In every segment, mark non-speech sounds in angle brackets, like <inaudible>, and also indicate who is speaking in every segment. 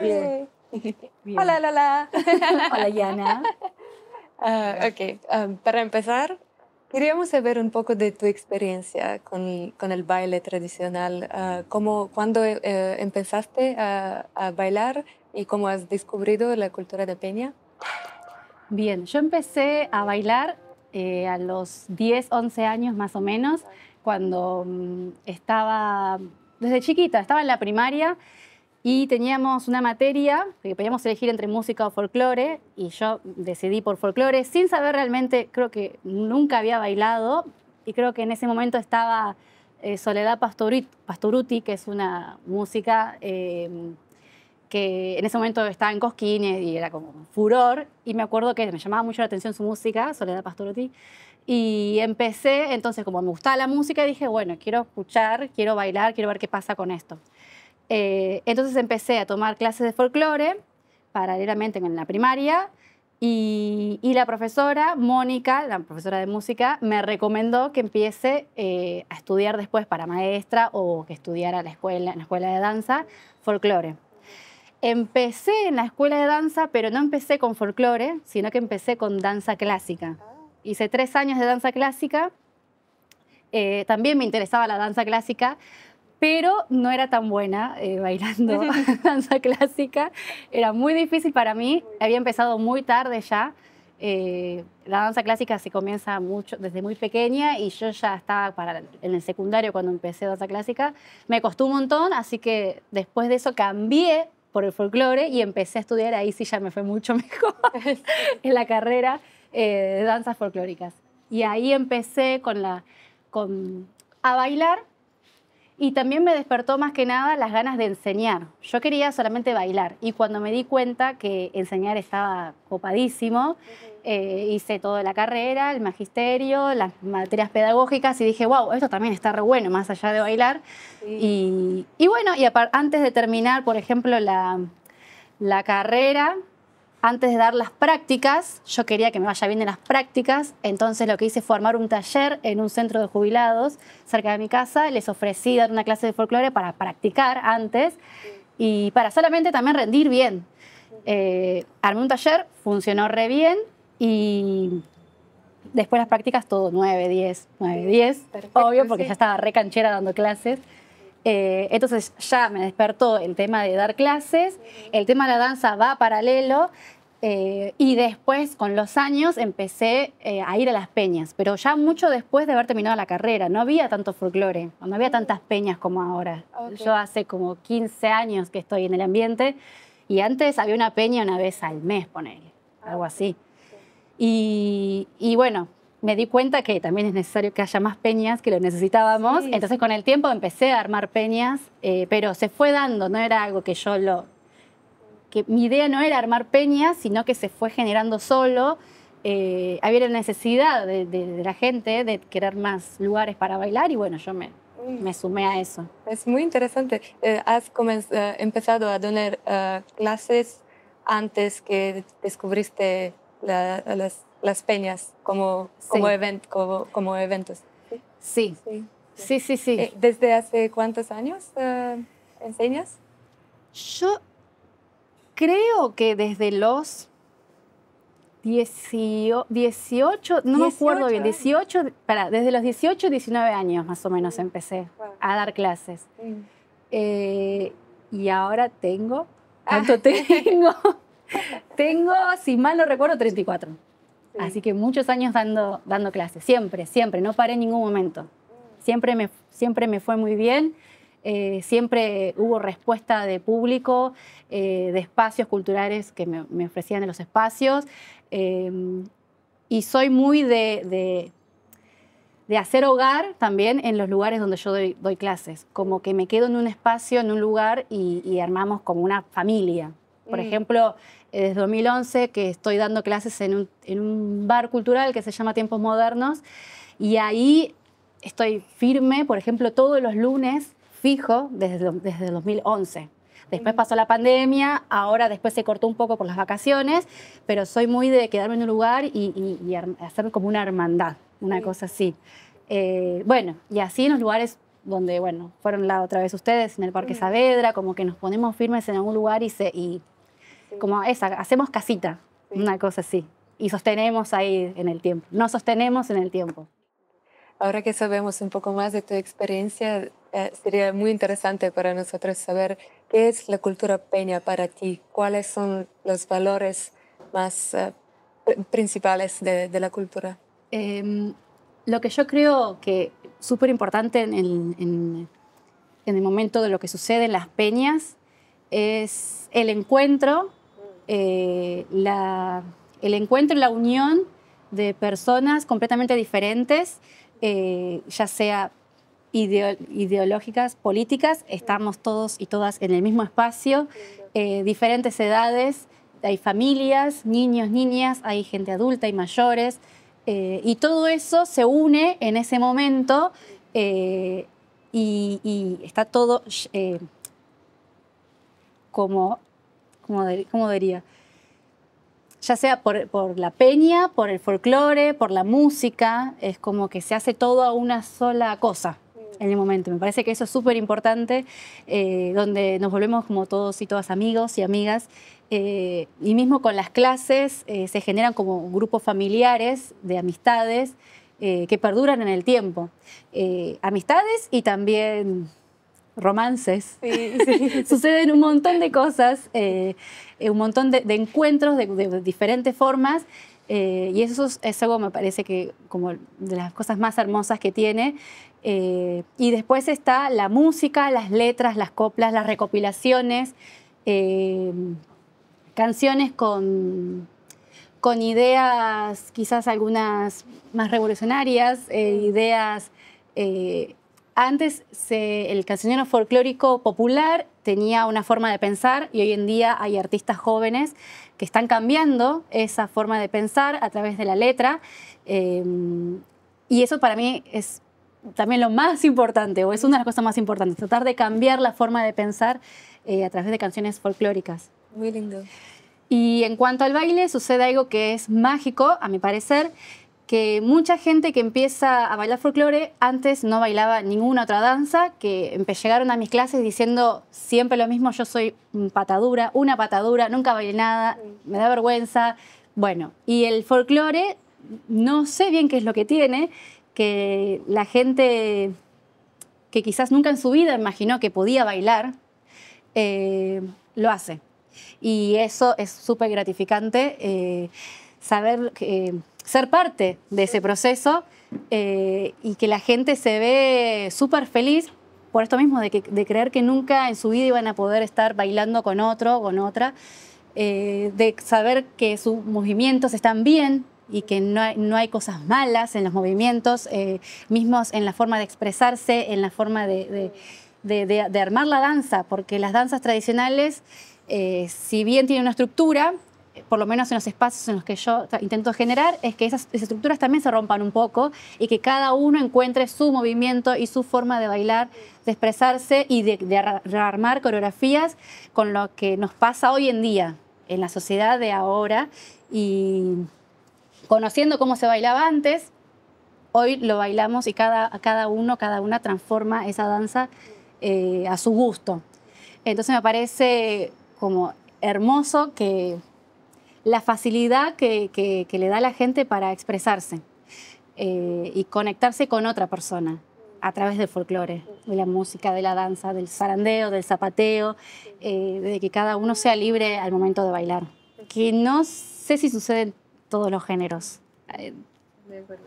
Speaker 1: Bien. Hola, Lola. Hola, Yana. Ah, ok, ah, para empezar, queríamos saber un poco de tu experiencia con, el baile tradicional. Ah, ¿cómo, ¿Cuándo eh, empezaste a, bailar y cómo has descubierto la cultura de Peña? Bien, yo
Speaker 2: empecé a bailar eh, a los 10, 11 años más o menos, cuando mm, estaba, desde chiquita, estaba en la primaria y teníamos una materia que podíamos elegir entre música o folclore y yo decidí por folclore sin saber realmente, creo que nunca había bailado y creo que en ese momento estaba eh, Soledad Pastoruti, que es una música em, que en ese momento estaba en Cosquines y era como furor y me acuerdo que me llamaba mucho la atención su música, Soledad Pastoruti, y empecé, entonces como me gustaba la música, dije, bueno, quiero escuchar, quiero bailar, quiero ver qué pasa con esto. Eh, entonces empecé a tomar clases de folclore, paralelamente en la primaria, y, la profesora, Mónica, la profesora de música, me recomendó que empiece eh, a estudiar después para maestra o que estudiara la escuela, en la escuela de danza folclore. Empecé en la escuela de danza, pero no empecé con folclore, sino que empecé con danza clásica. Hice tres años de danza clásica. Eh, también me interesaba la danza clásica, pero no era tan buena eh, bailando danza <laughs> clásica. Era muy difícil para mí. Había empezado muy tarde ya. Eh, la danza clásica se comienza mucho desde muy pequeña y yo ya estaba para, en el secundario cuando empecé danza clásica. Me costó un montón, así que después de eso cambié por el folclore y empecé a estudiar ahí sí ya me fue mucho <laughs> mejor <laughs> en la carrera eh, de danzas folclóricas. Y ahí empecé con la, con, a bailar y también me despertó más que nada las ganas de enseñar. Yo quería solamente bailar y cuando me di cuenta que enseñar estaba copadísimo, eh, hice toda la carrera, el magisterio, las materias pedagógicas y dije, wow, esto también está re bueno, más allá de bailar. Y, bueno, y antes de terminar, por ejemplo, la carrera, antes de dar las prácticas, yo quería que me vaya bien en las prácticas, entonces lo que hice fue armar un taller en un centro de jubilados cerca de mi casa, les ofrecí dar una clase de folclore para practicar antes y para solamente también rendir bien. Eh, armé un taller, funcionó re bien y después las prácticas todo 9, 10, 9, 10, obvio porque ya estaba re canchera dando clases. Eh, entonces ya me despertó el tema de dar clases, el tema de la danza va paralelo eh, y después con los años empecé eh, a ir a las peñas, pero ya mucho después de haber terminado la carrera, no había tanto folclore, no había tantas peñas como ahora. Yo hace como 15 años que estoy en el ambiente y antes había una peña una vez al mes, ponele, algo así. y bueno, me di cuenta que también es necesario que haya más peñas, que lo necesitábamos. Entonces con el tiempo empecé a armar peñas, eh, pero se fue dando, no era algo que yo lo... que mi idea no era armar peñas, sino que se fue generando solo. Eh, había la necesidad de, la gente de querer más lugares para bailar y bueno, yo me, sumé a eso.
Speaker 1: Es muy interesante. Eh, has empezado a dar clases antes que descubriste las las peñas como, como, event, como, eventos. Sí, sí, sí, sí. Eh, ¿Desde hace cuántos años eh, enseñas? Yo creo que desde los 18,
Speaker 2: no me acuerdo bien, 18, para, desde los 18, 19 años más o menos empecé a dar clases. Eh, y ahora tengo, ah. ¿cuánto <laughs> tengo? <laughs> tengo, si mal no recuerdo, 34. Así que muchos años dando, dando clases, siempre, siempre, no paré en ningún momento. Siempre me, siempre me fue muy bien, eh, siempre hubo respuesta de público, eh, de espacios culturales que me, ofrecían en los espacios. Eh, y soy muy de, de, hacer hogar también en los lugares donde yo doy, clases. Como que me quedo en un espacio, en un lugar y, armamos como una familia.
Speaker 1: Por mm. ejemplo,
Speaker 2: eh, desde 2011 que estoy dando clases en un, bar cultural que se llama Tiempos Modernos y ahí estoy firme, por ejemplo, todos los lunes fijo desde, 2011. Después pasó la pandemia, ahora después se cortó un poco por las vacaciones, pero soy muy de quedarme en un lugar y, hacer como una hermandad, una cosa así. Eh, bueno, y así en los lugares donde, bueno, fueron la otra vez ustedes, en el Parque Saavedra, como que nos ponemos firmes en algún lugar y, se, y como esa, hacemos casita, una cosa así, y sostenemos ahí en el tiempo, nos
Speaker 1: sostenemos en el tiempo. Ahora que sabemos un poco más de tu experiencia, eh, sería muy interesante para nosotros saber qué es la cultura peña para ti, cuáles son los valores más eh, principales de, la cultura.
Speaker 2: Em, lo que yo creo que súper importante en, en el momento de lo que sucede en las peñas es el encuentro eh, el encuentro, y la unión de personas completamente diferentes, eh, ya sea ideológicas, políticas, estamos todos y todas en el mismo espacio, eh, diferentes edades, hay familias, niños, niñas, hay gente adulta y mayores, y todo eso se une en ese momento y, está todo como ¿Cómo diría, ya sea por, la peña, por el folclore, por la música, es como que se hace todo a una sola cosa mm. en el momento. Me parece que eso es súper importante, eh, donde nos volvemos como todos y todas amigos y amigas. Eh, y mismo con las clases eh, se generan como grupos familiares de amistades que perduran en el tiempo. amistades y también romances, <laughs> suceden un montón de cosas, eh, eh, un montón de, encuentros de, diferentes formas. Eh, y eso es, algo, me parece que como de las cosas más hermosas que tiene. y después está la música, las letras, las coplas, las recopilaciones, canciones con, con ideas quizás algunas más revolucionarias, ideas antes se, el cancionero folclórico popular tenía una forma de pensar y hoy en día hay artistas jóvenes que están cambiando esa forma de pensar a través de la letra. Eh, y eso para mí es también lo más importante, o es una de las cosas más importantes, tratar de cambiar la forma de pensar eh, a través de canciones folclóricas. Muy lindo. Y en cuanto al baile, sucede algo que es mágico, a mi parecer, que mucha gente que empieza a bailar folclore antes no bailaba ninguna otra danza, que llegaron a mis clases diciendo siempre lo mismo, yo soy patadura, una patadura, nunca bailé nada, me da vergüenza. Bueno, y el folclore, no sé bien qué es lo que tiene, que la gente que quizás nunca en su vida imaginó que podía bailar, eh, lo hace. Y eso es súper gratificante. Eh, saber que ser parte de ese proceso eh, y que la gente se ve súper feliz por esto mismo, de, creer que nunca en su vida iban a poder estar bailando con otro, o con otra, eh, de saber que sus movimientos están bien y que no hay, no hay cosas malas en los movimientos, eh, mismos en la forma de expresarse, en la forma de, de, armar la danza, porque las danzas tradicionales, si bien tienen una estructura, por lo menos en los espacios en los que yo intento generar, es que esas, estructuras también se rompan un poco y que cada uno encuentre su movimiento y su forma de bailar, de expresarse y de, armar coreografías con lo que nos pasa hoy en día, en la sociedad de ahora. Y conociendo cómo se bailaba antes, hoy lo bailamos y cada, cada uno, cada una transforma esa danza eh, a su gusto. Entonces me parece como hermoso que la facilidad que, le da la gente para expresarse eh, y conectarse con otra persona a través del folclore, de la música, de la danza, del zarandeo, del zapateo, eh, de que cada uno sea libre al momento de bailar. Que no sé si sucede en todos los géneros
Speaker 1: eh,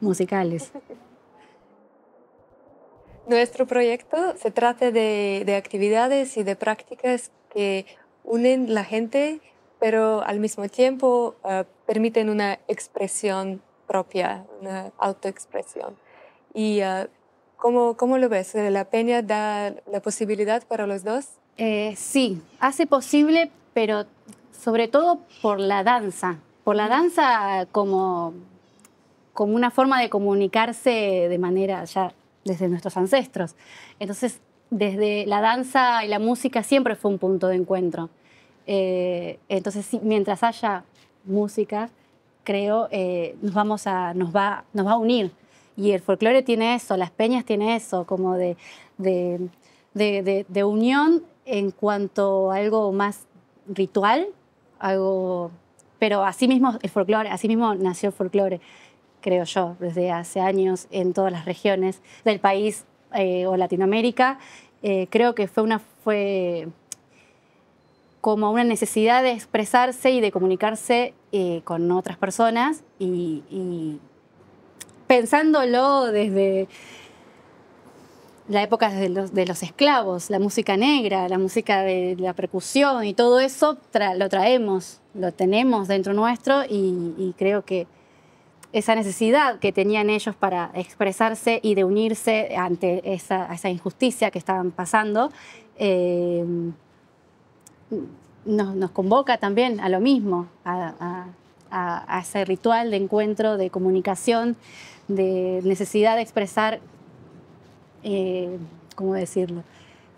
Speaker 1: musicales. Nuestro proyecto se trata de, de actividades y de prácticas que unen la gente pero al mismo tiempo eh, permiten una expresión propia, una autoexpresión. ¿Y eh, ¿cómo, ¿cómo, lo ves? ¿La peña da la posibilidad para los dos? Eh, sí, hace posible,
Speaker 2: pero sobre todo por la danza, por la danza como, como una forma de comunicarse de manera ya desde nuestros ancestros. Entonces, desde la danza y la música siempre fue un punto de encuentro. Eh, entonces, mientras haya música, creo, eh, nos, vamos a, nos, va, nos va a unir. Y el folclore tiene eso, las peñas tiene eso, como de, de, de, unión en cuanto a algo más ritual, algo... Pero así mismo el folclore, así mismo nació el folclore, creo yo, desde hace años en todas las regiones del país eh, o Latinoamérica. Eh, creo que fue una... Fue, como una necesidad de expresarse y de comunicarse eh, con otras personas y, pensándolo desde la época de los, esclavos, la música negra, la música de la percusión y todo eso lo traemos, lo tenemos dentro nuestro y, creo que esa necesidad que tenían ellos para expresarse y de unirse ante esa, injusticia que estaban pasando, eh, nos, convoca también a lo mismo, a, ese ritual de encuentro, de comunicación, de necesidad de expresar, eh, ¿cómo decirlo?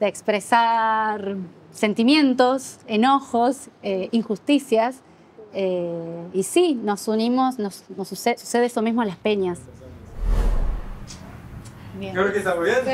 Speaker 2: De expresar sentimientos, enojos, eh, injusticias. Eh, y sí, nos unimos, nos, sucede, eso mismo a las peñas. Creo que está muy bien.